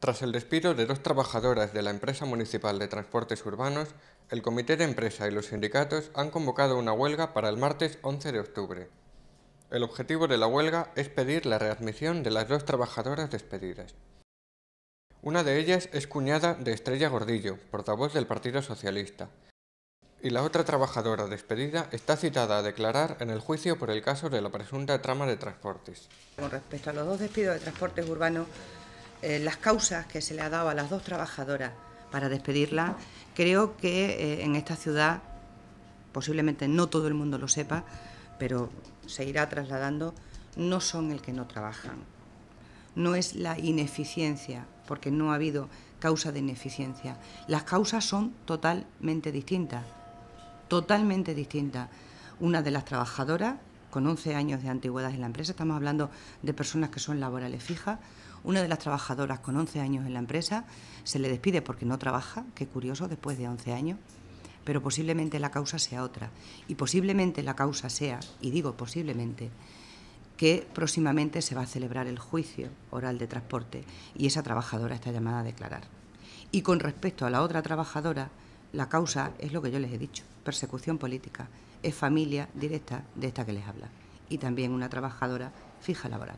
Tras el despido de dos trabajadoras de la empresa municipal de transportes urbanos, el comité de empresa y los sindicatos han convocado una huelga para el martes 11 de octubre. El objetivo de la huelga es pedir la readmisión de las dos trabajadoras despedidas. Una de ellas es cuñada de Estrella Gordillo, portavoz del Partido Socialista, y la otra trabajadora despedida está citada a declarar en el juicio por el caso de la presunta trama de transportes. Con respecto a los dos despidos de transportes urbanos, eh, las causas que se le ha dado a las dos trabajadoras para despedirla creo que eh, en esta ciudad, posiblemente no todo el mundo lo sepa, pero se irá trasladando, no son el que no trabajan. No es la ineficiencia, porque no ha habido causa de ineficiencia. Las causas son totalmente distintas, totalmente distintas. Una de las trabajadoras con 11 años de antigüedad en la empresa, estamos hablando de personas que son laborales fijas, una de las trabajadoras con 11 años en la empresa se le despide porque no trabaja, qué curioso, después de 11 años, pero posiblemente la causa sea otra. Y posiblemente la causa sea, y digo posiblemente, que próximamente se va a celebrar el juicio oral de transporte y esa trabajadora está llamada a declarar. Y con respecto a la otra trabajadora, la causa es lo que yo les he dicho, persecución política. Es familia directa de esta que les habla. Y también una trabajadora fija laboral.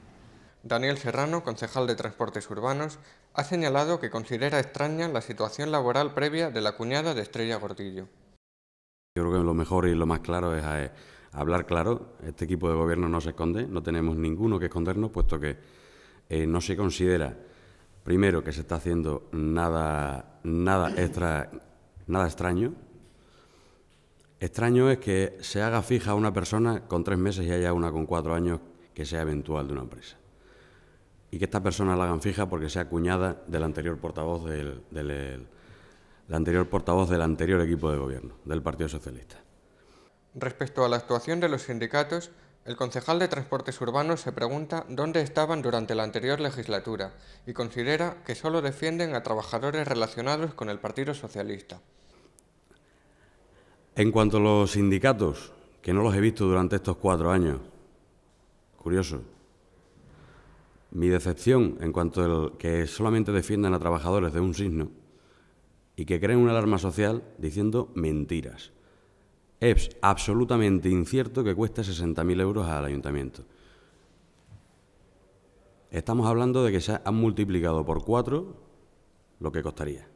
Daniel Serrano, concejal de Transportes Urbanos, ha señalado que considera extraña la situación laboral previa de la cuñada de Estrella Gordillo. Yo creo que lo mejor y lo más claro es eh, hablar claro. Este equipo de gobierno no se esconde, no tenemos ninguno que escondernos, puesto que eh, no se considera, primero, que se está haciendo nada, nada extra nada extraño. Extraño es que se haga fija una persona con tres meses y haya una con cuatro años que sea eventual de una empresa. Y que esta persona la hagan fija porque sea cuñada del anterior portavoz del, del anterior portavoz del anterior equipo de gobierno, del Partido Socialista. Respecto a la actuación de los sindicatos, el concejal de Transportes Urbanos se pregunta dónde estaban durante la anterior legislatura y considera que solo defienden a trabajadores relacionados con el Partido Socialista. En cuanto a los sindicatos, que no los he visto durante estos cuatro años, curioso. Mi decepción en cuanto a que solamente defiendan a trabajadores de un signo y que creen una alarma social diciendo mentiras es absolutamente incierto que cueste 60.000 euros al ayuntamiento. Estamos hablando de que se han multiplicado por cuatro lo que costaría.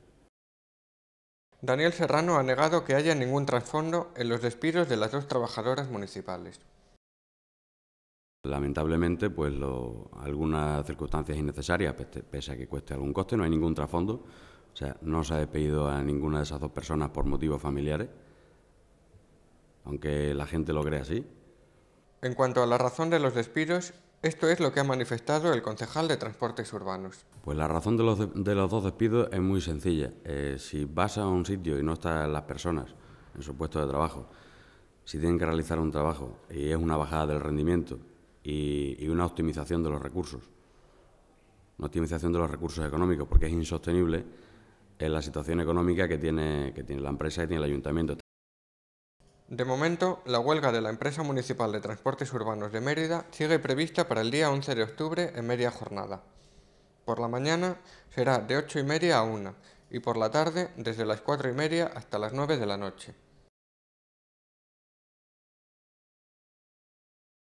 Daniel Serrano ha negado que haya ningún trasfondo en los despidos de las dos trabajadoras municipales. Lamentablemente, pues algunas circunstancias innecesarias, pese a que cueste algún coste, no hay ningún trasfondo. O sea, no se ha despedido a ninguna de esas dos personas por motivos familiares aunque la gente lo cree así. En cuanto a la razón de los despidos, esto es lo que ha manifestado el concejal de Transportes Urbanos. Pues la razón de los, dos despidos es muy sencilla. Eh, si vas a un sitio y no están las personas en su puesto de trabajo, si tienen que realizar un trabajo y es una bajada del rendimiento y, una optimización de los recursos, una optimización de los recursos económicos, porque es insostenible en la situación económica que tiene, que tiene la empresa y tiene el ayuntamiento. De momento, la huelga de la empresa municipal de transportes urbanos de Mérida sigue prevista para el día 11 de octubre en media jornada. Por la mañana será de 8 y media a 1 y por la tarde desde las 4 y media hasta las 9 de la noche.